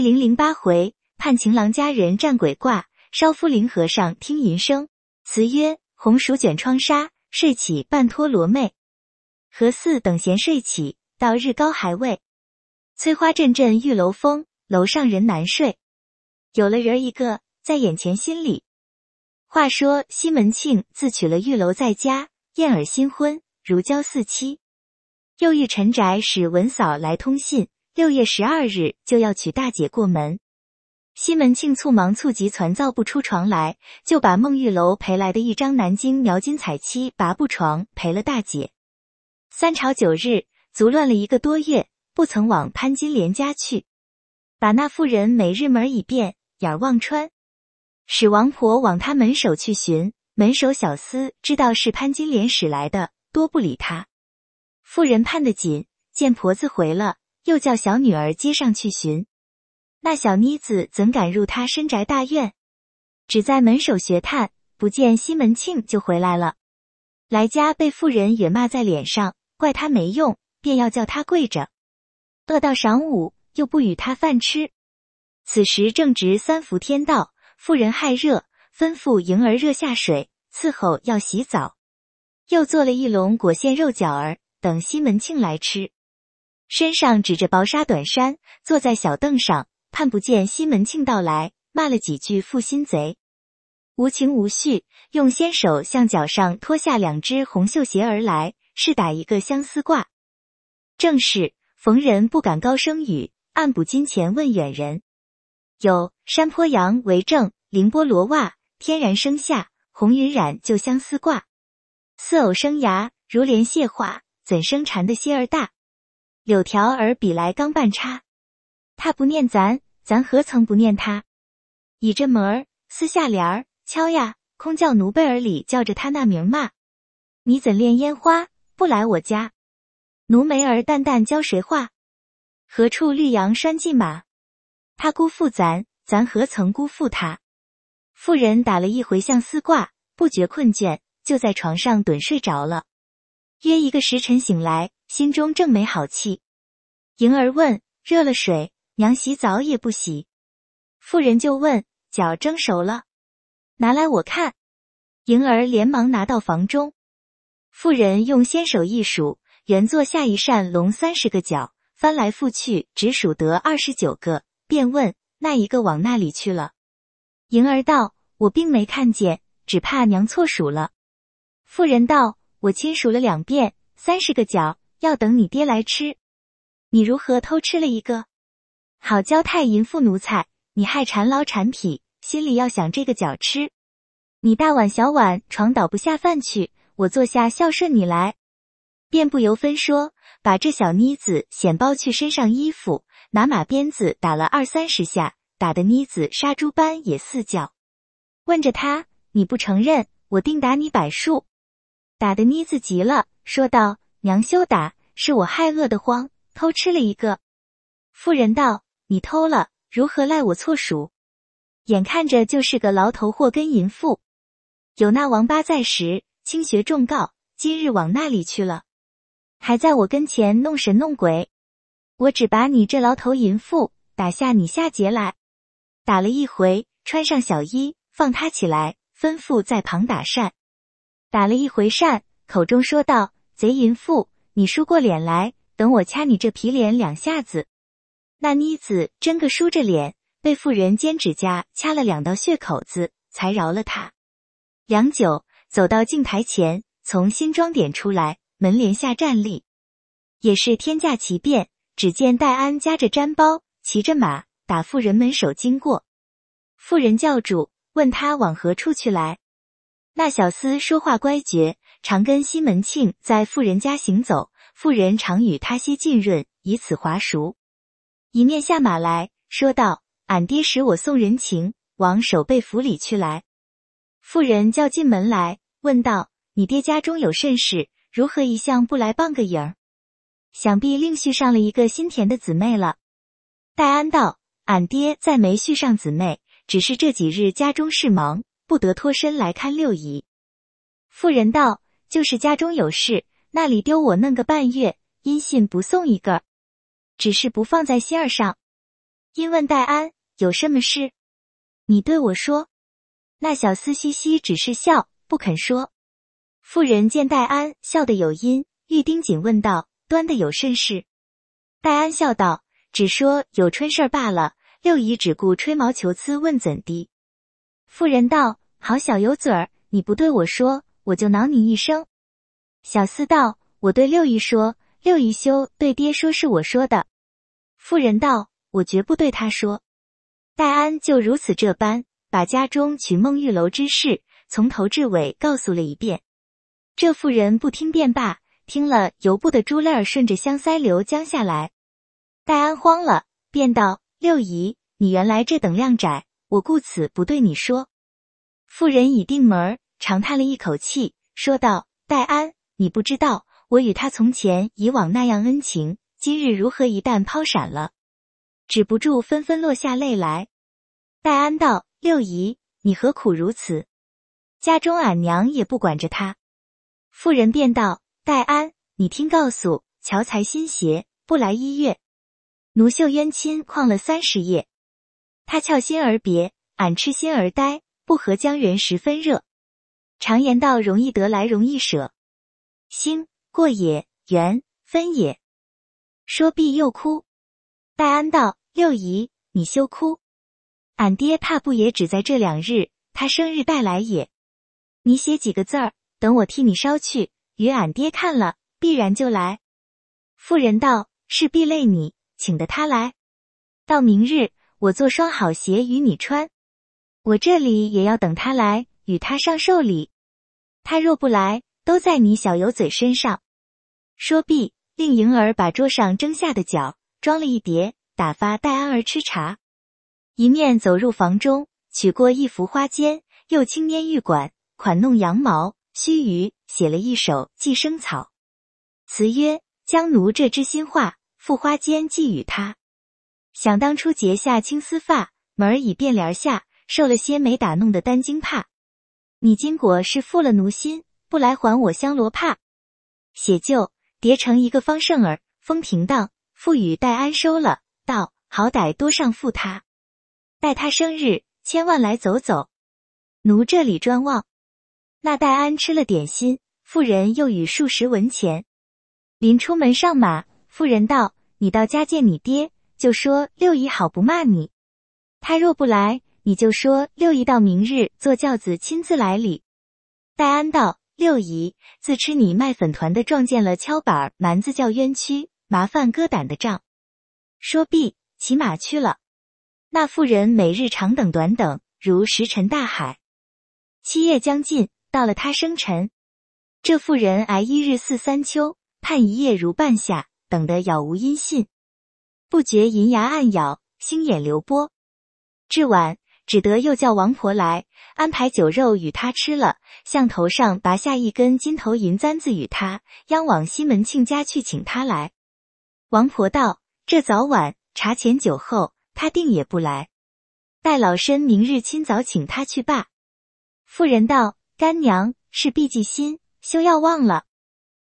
零零八回，盼情郎，佳人战鬼卦，少夫灵和尚听云声。词曰：红薯卷窗纱，睡起半脱罗袂。何似等闲睡起？到日高还未。催花阵阵玉楼风，楼上人难睡。有了人儿一个，在眼前心里。话说西门庆自娶了玉楼在家，燕儿新婚，如胶似漆。又遇陈宅使文嫂来通信。六月十二日就要娶大姐过门，西门庆猝忙猝急，攒造不出床来，就把孟玉楼陪来的一张南京描金彩漆拔步床陪了大姐。三朝九日，足乱了一个多月，不曾往潘金莲家去，把那妇人每日门一变，眼望穿，使王婆往他门首去寻门首小厮，知道是潘金莲使来的，多不理他。妇人盼得紧，见婆子回了。又叫小女儿接上去寻，那小妮子怎敢入他深宅大院？只在门首学探，不见西门庆就回来了。来家被妇人也骂在脸上，怪他没用，便要叫他跪着。饿到晌午，又不与他饭吃。此时正值三伏天到，妇人害热，吩咐迎儿热下水伺候要洗澡，又做了一笼裹馅肉饺儿等西门庆来吃。身上指着薄纱短衫，坐在小凳上，盼不见西门庆到来，骂了几句负心贼，无情无绪，用纤手向脚上脱下两只红绣鞋而来，是打一个相思卦。正是逢人不敢高声语，暗补金钱问远人。有山坡羊为证，凌波罗袜，天然生下红云染就相思卦，似藕生芽，如莲谢花，怎生缠的心儿大？柳条儿比来刚半叉，他不念咱，咱何曾不念他？倚着门儿，撕下帘儿，敲呀，空叫奴贝尔里叫着他那名骂。你怎恋烟花，不来我家？奴梅儿淡淡教谁话？何处绿杨拴蓟马？他辜负咱，咱何曾辜负他？妇人打了一回相丝卦，不觉困倦，就在床上盹睡着了。约一个时辰醒来，心中正没好气。莹儿问：“热了水，娘洗澡也不洗。”妇人就问：“脚蒸熟了，拿来我看。”莹儿连忙拿到房中。妇人用纤手一数，原作下一扇笼三十个脚，翻来覆去只数得二十九个，便问：“那一个往那里去了？”莹儿道：“我并没看见，只怕娘错数了。”妇人道：“我亲数了两遍，三十个脚，要等你爹来吃。”你如何偷吃了一个？好娇太淫妇奴才，你害馋痨馋痞，心里要想这个脚吃。你大碗小碗，床倒不下饭去。我坐下孝顺你来，便不由分说，把这小妮子险包去身上衣服，拿马鞭子打了二三十下，打的妮子杀猪般也似叫。问着他，你不承认，我定打你百数。打的妮子急了，说道：“娘休打，是我害饿的慌。”偷吃了一个，妇人道：“你偷了，如何赖我错数？眼看着就是个牢头货跟淫妇。有那王八在时，轻学重告，今日往那里去了？还在我跟前弄神弄鬼。我只把你这牢头淫妇打下你下节来。打了一回，穿上小衣，放他起来，吩咐在旁打扇。打了一回扇，口中说道：贼淫妇，你梳过脸来。”等我掐你这皮脸两下子，那妮子真个梳着脸，被妇人尖指甲掐了两道血口子，才饶了他。良久，走到镜台前，从新妆点出来，门帘下站立，也是天价奇变。只见戴安夹着毡包，骑着马，打妇人门首经过，妇人叫住，问他往何处去来。那小厮说话乖觉，常跟西门庆在妇人家行走。妇人常与他些浸润，以此滑熟。一面下马来，说道：“俺爹使我送人情，往守备府里去来。”妇人叫进门来，问道：“你爹家中有甚事，如何一向不来半个影儿？想必另续上了一个新田的姊妹了？”戴安道：“俺爹再没续上姊妹，只是这几日家中事忙，不得脱身来看六姨。”妇人道：“就是家中有事。”那里丢我弄个半月，音信不送一个，只是不放在心儿上。因问戴安有什么事，你对我说。那小厮嘻嘻，只是笑，不肯说。妇人见戴安笑得有音，玉盯紧问道：端的有甚事？戴安笑道：只说有春事儿罢了。六姨只顾吹毛求疵，问怎的？妇人道：好小油嘴儿，你不对我说，我就挠你一声。”小厮道：“我对六姨说，六姨休对爹说是我说的。”妇人道：“我绝不对他说。”戴安就如此这般，把家中娶孟玉楼之事从头至尾告诉了一遍。这妇人不听便罢，听了，由不得珠泪儿顺着香腮流将下来。戴安慌了，便道：“六姨，你原来这等量窄，我故此不对你说。”妇人已定门，长叹了一口气，说道：“戴安。”你不知道我与他从前以往那样恩情，今日如何一旦抛闪了，止不住纷纷落下泪来。戴安道：“六姨，你何苦如此？家中俺娘也不管着他。”妇人便道：“戴安，你听告诉，乔才心邪不来一月，奴秀冤亲旷了三十夜，他俏心而别，俺痴心而呆，不合江人十分热。常言道，容易得来容易舍。”兴过也，缘分也。说毕又哭。戴安道：“六姨，你休哭。俺爹怕不也只在这两日，他生日带来也。你写几个字儿，等我替你捎去，与俺爹看了，必然就来。”妇人道：“是必累你，请的他来。到明日，我做双好鞋与你穿。我这里也要等他来，与他上寿礼。他若不来。”都在你小油嘴身上。说毕，令莹儿把桌上蒸下的饺装了一碟，打发戴安儿吃茶。一面走入房中，取过一幅花笺，又轻拈玉管，款弄羊毛。须臾，写了一首寄生草词曰：将奴这枝心画付花笺寄与他，想当初结下青丝发，门儿已变帘下，受了些没打弄的担惊怕。你今果是负了奴心。不来还我香罗帕，写就叠成一个方胜儿。风停当，富与戴安收了，道：“好歹多上付他，待他生日，千万来走走。”奴这里专望那戴安吃了点心，妇人又与数十文钱。临出门上马，妇人道：“你到家见你爹，就说六姨好不骂你。他若不来，你就说六姨到明日坐轿子亲自来礼。”戴安道。六姨自吃你卖粉团的，撞见了敲板儿蛮子，叫冤屈，麻烦哥胆的账。说毕，骑马去了。那妇人每日长等短等，如石沉大海。七夜将近，到了他生辰。这妇人挨一日似三秋，盼一夜如半夏，等得杳无音信，不觉银牙暗咬，星眼流波。至晚。只得又叫王婆来安排酒肉与他吃了，向头上拔下一根金头银簪子与他，央往西门庆家去请他来。王婆道：“这早晚茶前酒后，他定也不来。待老身明日清早请他去罢。”妇人道：“干娘是避忌心，休要忘了。”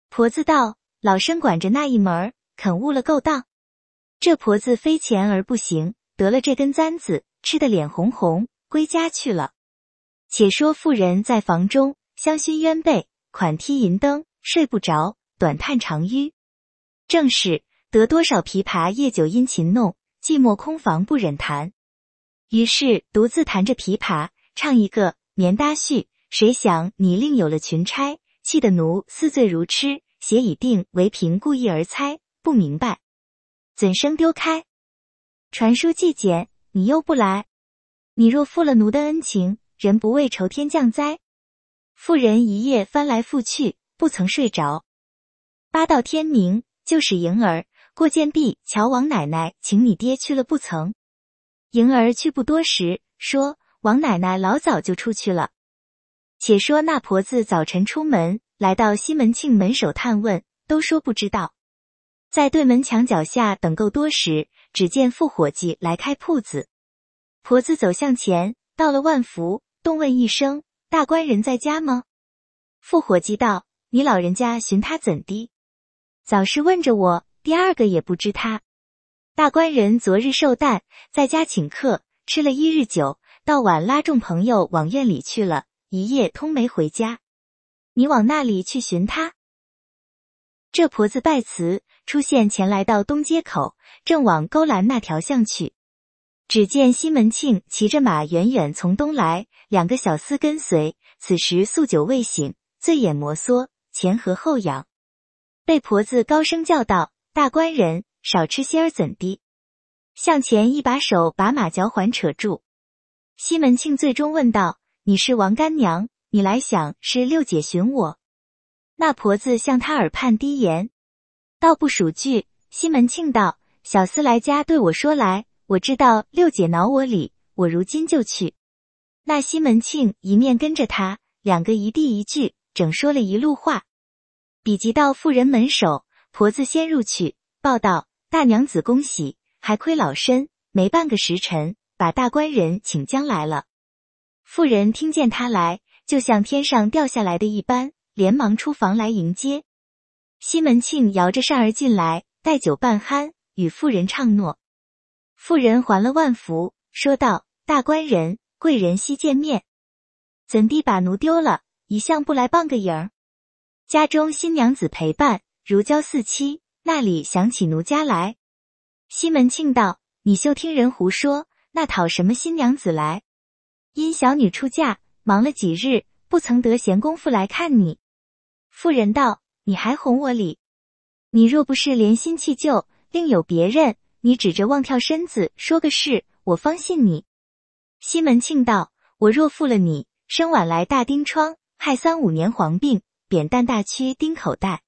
婆子道：“老身管着那一门儿，肯误了勾当。这婆子非钱而不行，得了这根簪子。”吃得脸红红，归家去了。且说妇人在房中香薰鸳被，款踢银灯，睡不着，短叹长吁。正是得多少琵琶夜酒音琴弄，寂寞空房不忍弹。于是独自弹着琵琶，唱一个《棉搭絮》。谁想你另有了群钗，气得奴似醉如痴。写已定为凭，故意而猜，不明白，怎生丢开？传书寄简。你又不来，你若负了奴的恩情，人不畏仇，天降灾。妇人一夜翻来覆去，不曾睡着。八到天明，就使迎儿过见壁，瞧王奶奶，请你爹去了不曾。迎儿去不多时，说王奶奶老早就出去了。且说那婆子早晨出门，来到西门庆门首探问，都说不知道，在对门墙脚下等够多时。只见副伙计来开铺子，婆子走向前，到了万福，动问一声：“大官人在家吗？”副伙计道：“你老人家寻他怎的？早是问着我，第二个也不知他。大官人昨日寿诞，在家请客，吃了一日酒，到晚拉众朋友往院里去了，一夜通没回家。你往那里去寻他？”这婆子拜辞，出现前来到东街口，正往勾栏那条巷去。只见西门庆骑着马远远从东来，两个小厮跟随。此时宿酒未醒，醉眼摩挲，前和后仰，被婆子高声叫道：“大官人，少吃些儿，怎的？”向前一把手把马嚼环扯住。西门庆最终问道：“你是王干娘？你来想是六姐寻我。”那婆子向他耳畔低言，道不数句。西门庆道：“小厮来家对我说来，我知道六姐恼我理，我如今就去。”那西门庆一面跟着他，两个一地一句，整说了一路话。比及到妇人门首，婆子先入去报道：“大娘子恭喜，还亏老身没半个时辰，把大官人请将来了。”妇人听见他来，就像天上掉下来的一般。连忙出房来迎接，西门庆摇着扇儿进来，带酒半酣，与妇人畅诺。妇人还了万福，说道：“大官人、贵人，西见面，怎地把奴丢了一向不来半个影儿？家中新娘子陪伴，如胶似漆，那里想起奴家来？”西门庆道：“你休听人胡说，那讨什么新娘子来？因小女出嫁，忙了几日，不曾得闲工夫来看你。”妇人道：“你还哄我哩！你若不是连心弃旧，另有别人，你指着望跳身子说个事，我方信你。”西门庆道：“我若负了你，生晚来大丁疮，害三五年黄病，扁担大屈丁口袋。”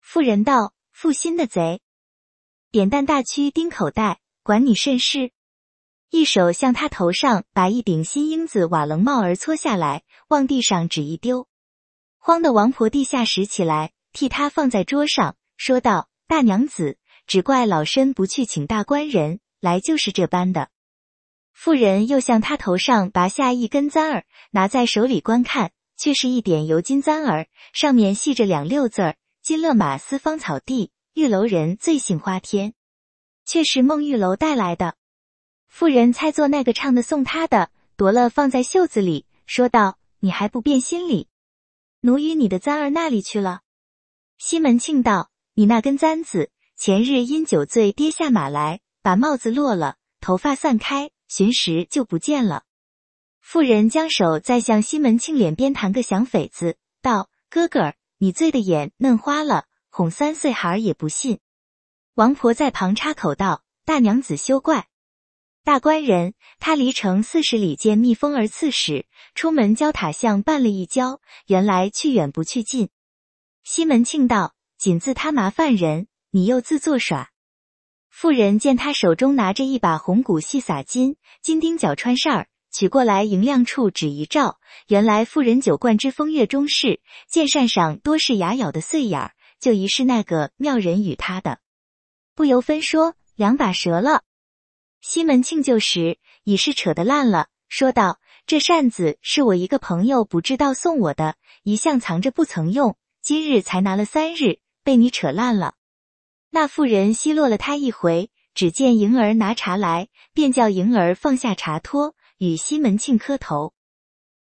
妇人道：“负心的贼，扁担大屈丁口袋，管你甚事！”一手向他头上把一顶新英子瓦楞帽儿搓下来，往地上只一丢。慌的王婆地下拾起来，替他放在桌上，说道：“大娘子，只怪老身不去请大官人来，就是这般的。”妇人又向他头上拔下一根簪儿，拿在手里观看，却是一点油金簪儿，上面系着两六字儿：“金勒马，私芳草地；玉楼人醉姓花天。”却是孟玉楼带来的。妇人猜作那个唱的送他的，夺了放在袖子里，说道：“你还不变心里？”奴与你的簪儿那里去了？西门庆道：“你那根簪子前日因酒醉跌下马来，把帽子落了，头发散开，寻时就不见了。”妇人将手在向西门庆脸边弹个响匪子，道：“哥哥，你醉的眼嫩花了，哄三岁孩儿也不信。”王婆在旁插口道：“大娘子休怪。”大官人，他离城四十里，见蜜蜂儿刺史出门，交塔巷绊了一跤。原来去远不去近。西门庆道：“仅自他麻烦人，你又自作耍。”妇人见他手中拿着一把红骨细洒金金钉脚穿扇儿，取过来迎亮处指一照，原来妇人酒罐之风月中事，见扇上多是牙咬的碎眼儿，就疑是那个妙人与他的，不由分说，两把折了。西门庆旧时已是扯得烂了，说道：“这扇子是我一个朋友不知道送我的，一向藏着不曾用，今日才拿了三日，被你扯烂了。”那妇人奚落了他一回，只见莹儿拿茶来，便叫莹儿放下茶托，与西门庆磕头。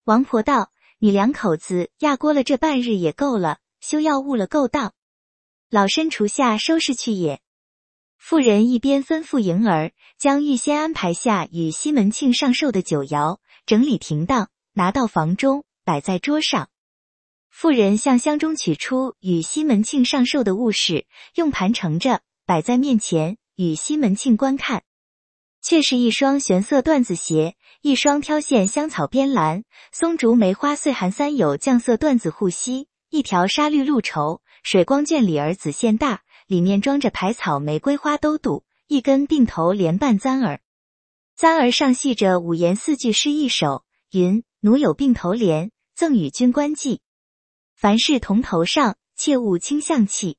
王婆道：“你两口子压锅了这半日也够了，休要误了勾当，老身除下收拾去也。”妇人一边吩咐莹儿将预先安排下与西门庆上寿的酒肴整理停当，拿到房中摆在桌上。妇人向箱中取出与西门庆上寿的物事，用盘盛着摆在面前，与西门庆观看，却是一双玄色缎子鞋，一双挑线香草边蓝松竹梅花岁寒三友绛色缎子护膝，一条沙绿露绸水光绢里儿子线大。里面装着排草玫瑰花兜肚，一根并头莲瓣簪儿，簪儿上系着五言四句诗一首，云：“奴有并头莲，赠与君官记。凡事同头上，切勿轻向气。”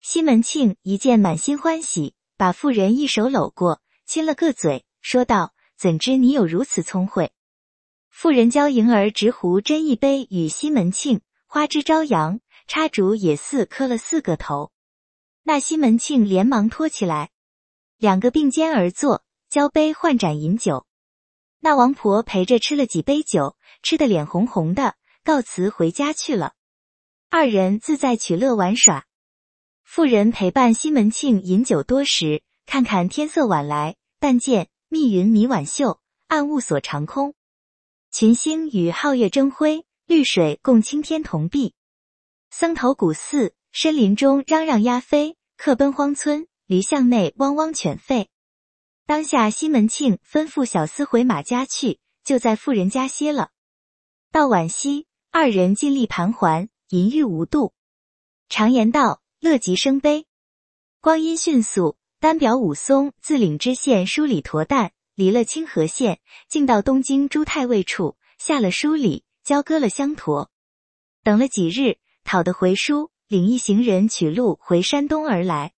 西门庆一见，满心欢喜，把妇人一手搂过，亲了个嘴，说道：“怎知你有如此聪慧？”妇人教迎儿执壶斟一杯与西门庆，花枝招摇，插竹也似磕了四个头。那西门庆连忙托起来，两个并肩而坐，交杯换盏饮酒。那王婆陪着吃了几杯酒，吃得脸红红的，告辞回家去了。二人自在取乐玩耍。妇人陪伴西门庆饮酒多时，看看天色晚来，但见密云迷晚秀，暗雾锁长空，群星与皓月争辉，绿水共青天同碧。僧头古寺。深林中嚷嚷鸦飞，客奔荒村驴巷内汪汪犬吠。当下西门庆吩咐小厮回马家去，就在富人家歇了。到晚夕，二人尽力盘桓，淫欲无度。常言道：“乐极生悲。”光阴迅速。单表武松自领知县梳理驼蛋，离了清河县，进到东京朱太尉处，下了书理，交割了香驼，等了几日，讨得回书。领一行人取路回山东而来，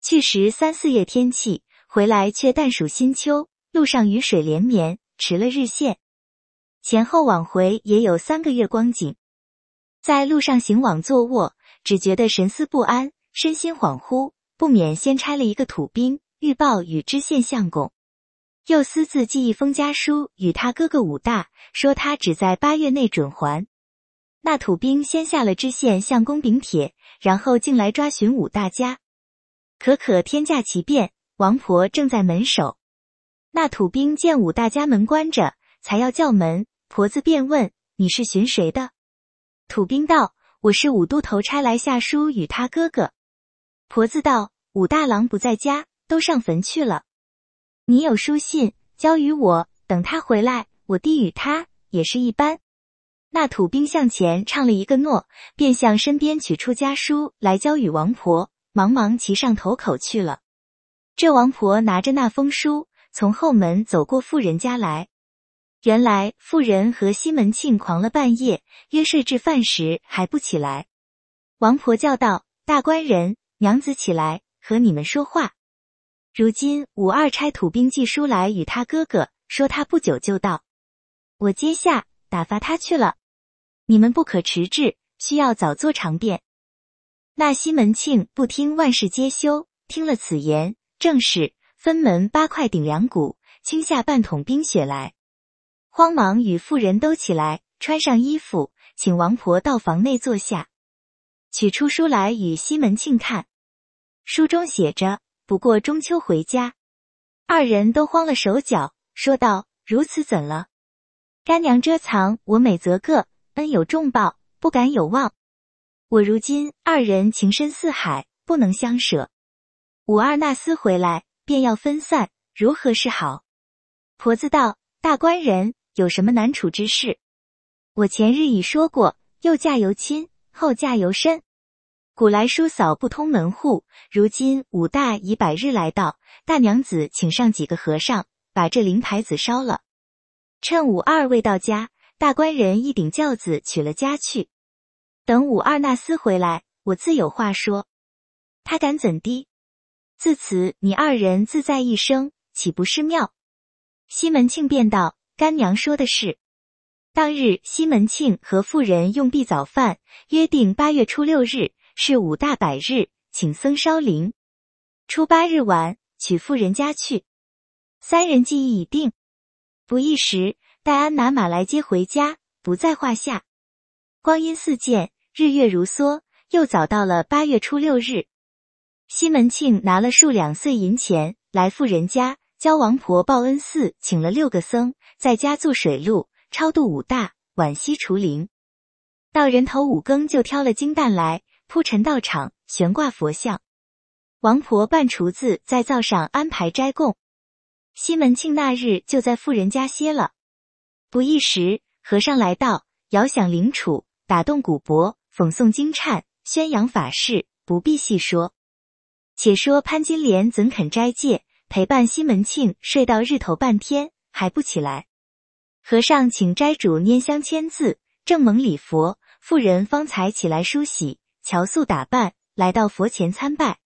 去时三四月天气，回来却淡暑新秋，路上雨水连绵，迟了日线。前后往回也有三个月光景，在路上行往坐卧，只觉得神思不安，身心恍惚，不免先拆了一个土兵欲报与知县相公，又私自寄一封家书与他哥哥武大，说他只在八月内准还。那土兵先下了知县相公禀帖，然后进来抓寻武大家。可可天价奇变，王婆正在门守。那土兵见武大家门关着，才要叫门。婆子便问：“你是寻谁的？”土兵道：“我是五都头差来下书与他哥哥。”婆子道：“武大郎不在家，都上坟去了。你有书信交与我，等他回来，我递与他，也是一般。”那土兵向前唱了一个诺，便向身边取出家书来交与王婆，忙忙骑上头口去了。这王婆拿着那封书，从后门走过富人家来。原来富人和西门庆狂了半夜，约睡至饭时还不起来。王婆叫道：“大官人，娘子起来和你们说话。如今五二差土兵寄书来与他哥哥，说他不久就到，我接下打发他去了。”你们不可迟滞，需要早做长便。那西门庆不听，万事皆休。听了此言，正是分门八块顶梁骨，倾下半桶冰雪来，慌忙与妇人都起来，穿上衣服，请王婆到房内坐下，取出书来与西门庆看。书中写着：“不过中秋回家。”二人都慌了手脚，说道：“如此怎了？”干娘遮藏我美则个。恩有重报，不敢有望。我如今二人情深似海，不能相舍。武二那厮回来，便要分散，如何是好？婆子道：“大官人有什么难处之事？我前日已说过，又嫁由亲，后嫁由身。古来叔嫂不通门户，如今武大已百日来到，大娘子请上几个和尚，把这灵牌子烧了，趁武二未到家。”大官人一顶轿子娶了家去，等武二那厮回来，我自有话说。他敢怎的？自此你二人自在一生，岂不是妙？西门庆便道：“干娘说的是。当日西门庆和妇人用毕早饭，约定八月初六日是武大百日，请僧烧灵。初八日晚娶妇人家去。三人计议已定，不一时。”戴安拿马来接回家，不在话下。光阴似箭，日月如梭，又早到了八月初六日。西门庆拿了数两碎银钱来富人家，教王婆报恩寺请了六个僧，在家做水路，超度五大，晚夕除灵。到人头五更就挑了金蛋来铺陈道场，悬挂佛像。王婆扮厨子在灶上安排斋供。西门庆那日就在富人家歇了。不一时，和尚来到，遥响灵杵，打动鼓钹，讽诵经忏，宣扬法事，不必细说。且说潘金莲怎肯斋戒，陪伴西门庆睡到日头半天还不起来。和尚请斋主拈香签字，正蒙礼佛，妇人方才起来梳洗，乔素打扮，来到佛前参拜。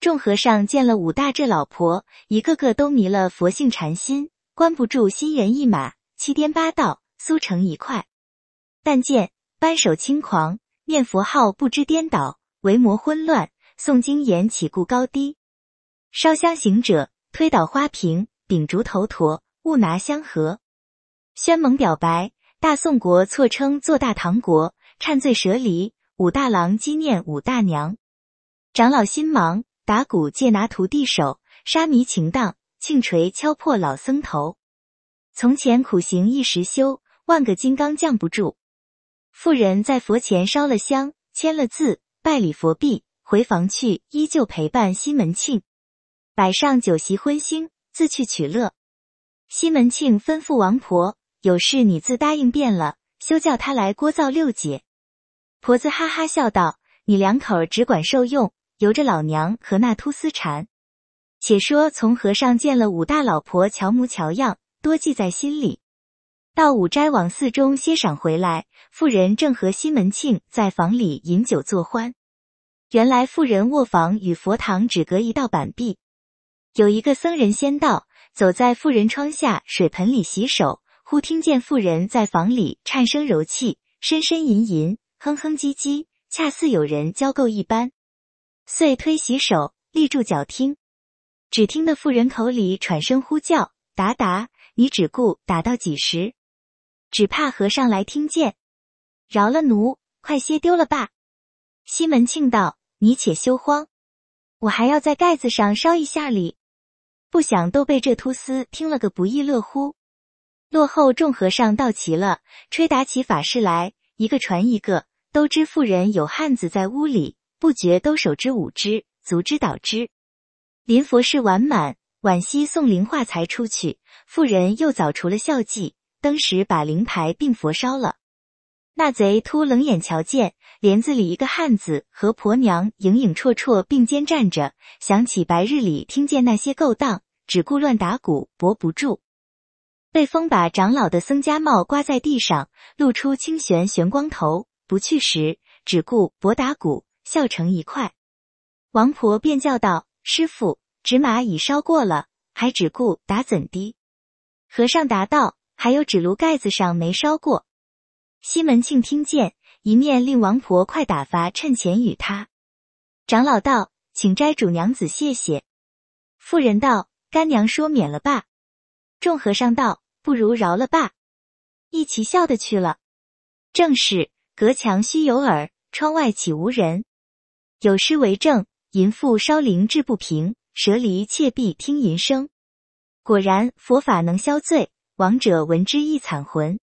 众和尚见了武大这老婆，一个个都迷了佛性禅心，关不住心猿意马。七颠八倒，苏成一块。但见扳手轻狂，念佛号不知颠倒，为魔昏乱。诵经言起故高低。烧香行者推倒花瓶，秉烛头陀勿拿香盒。宣蒙表白，大宋国错称做大唐国。忏罪舍离，武大郎纪念武大娘。长老心忙，打鼓借拿徒弟手。沙弥情荡，磬锤敲破老僧头。从前苦行一时休，万个金刚降不住。妇人在佛前烧了香，签了字，拜礼佛毕，回房去，依旧陪伴西门庆，摆上酒席荤腥，自去取乐。西门庆吩咐王婆：“有事你自答应便了，休叫他来聒噪六姐。”婆子哈哈笑道：“你两口只管受用，由着老娘和那秃丝缠。”且说从和尚见了武大老婆，瞧模瞧样。多记在心里。到五斋往寺中歇晌回来，妇人正和西门庆在房里饮酒作欢。原来妇人卧房与佛堂只隔一道板壁，有一个僧人先到，走在妇人窗下水盆里洗手，忽听见妇人在房里颤声柔气，深深吟吟，哼哼唧唧，恰似有人交媾一般。遂推洗手，立住脚听，只听得妇人口里喘声呼叫，达达。你只顾打到几时，只怕和尚来听见，饶了奴，快些丢了吧。西门庆道：“你且休慌，我还要在盖子上烧一下礼。不想都被这秃厮听了个不亦乐乎。落后众和尚到齐了，吹打起法事来，一个传一个，都知妇人有汉子在屋里，不觉都手之舞之，足之蹈之，临佛事完满。”惋惜送灵化财出去，妇人又早除了孝祭，登时把灵牌并佛烧了。那贼突冷眼瞧见帘子里一个汉子和婆娘影影绰绰并肩站着，想起白日里听见那些勾当，只顾乱打鼓，搏不住，被风把长老的僧家帽刮在地上，露出清玄玄光头。不去时，只顾搏打鼓，笑成一块。王婆便叫道：“师傅。”纸马已烧过了，还只顾打怎的？和尚答道：“还有纸炉盖子上没烧过。”西门庆听见，一面令王婆快打发趁钱与他。长老道：“请斋主娘子谢谢。”妇人道：“干娘说免了吧。”众和尚道：“不如饶了吧。”一齐笑的去了。正是隔墙须有耳，窗外岂无人？有诗为证：“淫妇烧灵志不平。”舍离切必听吟声，果然佛法能消罪，亡者闻之亦惨魂。